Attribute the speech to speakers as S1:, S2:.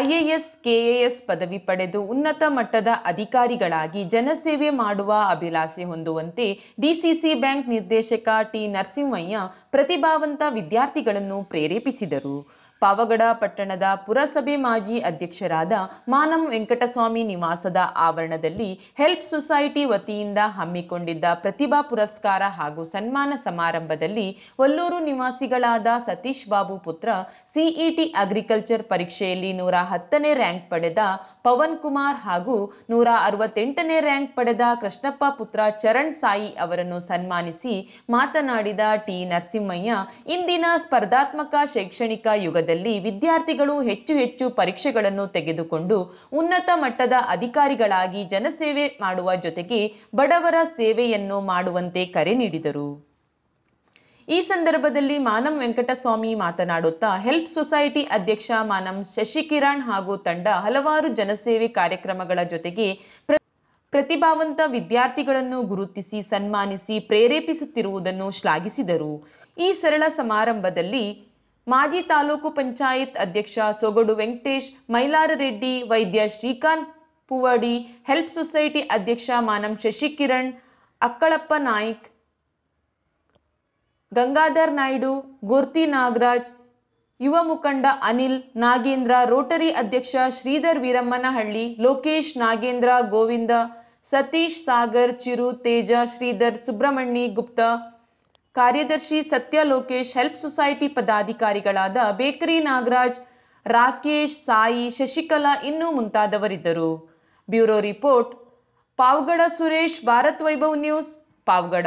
S1: IAS KAS ಪದವಿ ಪಡೆದು ಉನ್ನತ ಮಟ್ಟದ ಅಧಿಕಾರಿಗಳಾಗಿ ಜನಸೇವೆ ಮಾಡುವ ಅಭಿಲಾಷೆ ಹೊಂದುವಂತೆ ಡಿಸಿಸಿ ಬ್ಯಾಂಕ್ ನಿರ್ದೇಶಕ ಟಿ ನರಸಿಂಹಯ್ಯ ಪ್ರತಿಭಾವಂತ ವಿದ್ಯಾರ್ಥಿಗಳನ್ನು ಪ್ರೇರೇಪಿಸಿದರು ಪಾವಗಡ ಪಟ್ಟಣದ ಪುರಸಭೆ ಮಾಜಿ ಅಧ್ಯಕ್ಷರಾದ ಮಾನಂ ವೆಂಕಟಸ್ವಾಮಿ ನಿವಾಸದ ಆವರಣದಲ್ಲಿ ಹೆಲ್ಪ್ ಸೊಸೈಟಿ ವತಿಯಿಂದ ಹಮ್ಮಿಕೊಂಡಿದ್ದ ಪ್ರತಿಭಾ ಪುರಸ್ಕಾರ ಹಾಗೂ ಸನ್ಮಾನ ಸಮಾರಂಭದಲ್ಲಿ ಒಲ್ಲೂರು ನಿವಾಸಿಗಳಾದ ಸತೀಶ್ ಬಾಬು ಪುತ್ರ ಸಿಇಟಿ ಅಗ್ರಿಕಲ್ಚರ್ ಪರೀಕ್ಷೆಯಲ್ಲಿ ನೂರ ಹತ್ತನೇ ರ್ಯಾಂಕ್ ಪಡೆದ ಪವನ್ ಕುಮಾರ್ ಹಾಗೂ ನೂರ ಅರವತ್ತೆಂಟನೇ ರ್ಯಾಂಕ್ ಪಡೆದ ಕೃಷ್ಣಪ್ಪ ಪುತ್ರ ಚರಣ್ ಸಾಯಿ ಅವರನ್ನು ಸನ್ಮಾನಿಸಿ ಮಾತನಾಡಿದ ಟಿ ನರಸಿಂಹಯ್ಯ ಇಂದಿನ ಸ್ಪರ್ಧಾತ್ಮಕ ಶೈಕ್ಷಣಿಕ ಯುಗದಲ್ಲಿ ವಿದ್ಯಾರ್ಥಿಗಳು ಹೆಚ್ಚು ಹೆಚ್ಚು ಪರೀಕ್ಷೆಗಳನ್ನು ತೆಗೆದುಕೊಂಡು ಉನ್ನತ ಮಟ್ಟದ ಅಧಿಕಾರಿಗಳಾಗಿ ಜನಸೇವೆ ಮಾಡುವ ಜೊತೆಗೆ ಬಡವರ ಸೇವೆಯನ್ನು ಮಾಡುವಂತೆ ಕರೆ ನೀಡಿದರು ಈ ಸಂದರ್ಭದಲ್ಲಿ ಮಾನಂ ವೆಂಕಟಸ್ವಾಮಿ ಮಾತನಾಡುತ್ತಾ ಹೆಲ್ಪ್ ಸೊಸೈಟಿ ಅಧ್ಯಕ್ಷ ಮಾನಂ ಶಶಿಕಿರಣ್ ಹಾಗೂ ತಂಡ ಹಲವಾರು ಜನಸೇವೆ ಕಾರ್ಯಕ್ರಮಗಳ ಜೊತೆಗೆ ಪ್ರತಿಭಾವಂತ ವಿದ್ಯಾರ್ಥಿಗಳನ್ನು ಗುರುತಿಸಿ ಸನ್ಮಾನಿಸಿ ಪ್ರೇರೇಪಿಸುತ್ತಿರುವುದನ್ನು ಶ್ಲಾಘಿಸಿದರು ಈ ಸರಳ ಸಮಾರಂಭದಲ್ಲಿ ಮಾಜಿ ತಾಲೂಕು ಪಂಚಾಯತ್ ಅಧ್ಯಕ್ಷ ಸೊಗಡು ವೆಂಕಟೇಶ್ ಮೈಲಾರರೆಡ್ಡಿ ವೈದ್ಯ ಶ್ರೀಕಾಂತ್ ಪುವಡಿ ಹೆಲ್ಪ್ ಸೊಸೈಟಿ ಅಧ್ಯಕ್ಷ ಮಾನಂ ಶಶಿಕಿರಣ್ ಅಕ್ಕಳಪ್ಪ ನಾಯ್ಕ್ ಗಂಗಾಧರ್ ನಾಯ್ಡು ಗುರ್ತಿ ನಾಗರಾಜ್ ಯುವ ಮುಖಂಡ ಅನಿಲ್ ನಾಗೇಂದ್ರ ರೋಟರಿ ಅಧ್ಯಕ್ಷ ಶ್ರೀಧರ್ ವೀರಮ್ಮನಹಳ್ಳಿ ಲೋಕೇಶ್ ನಾಗೇಂದ್ರ ಗೋವಿಂದ ಸತೀಶ್ ಸಾಗರ್ ಚಿರು ತೇಜ ಶ್ರೀಧರ್ ಸುಬ್ರಹ್ಮಣ್ಯ ಗುಪ್ತ ಕಾರ್ಯದರ್ಶಿ ಸತ್ಯ ಲೋಕೇಶ್ ಹೆಲ್ಪ್ ಸೊಸೈಟಿ ಪದಾಧಿಕಾರಿಗಳಾದ ಬೇಕರಿ ನಾಗರಾಜ್ ರಾಕೇಶ್ ಸಾಯಿ ಶಶಿಕಲಾ ಇನ್ನೂ ಮುಂತಾದವರಿದ್ದರು bureau report Pavagada Suresh Bharat Vaibhav news Pavagada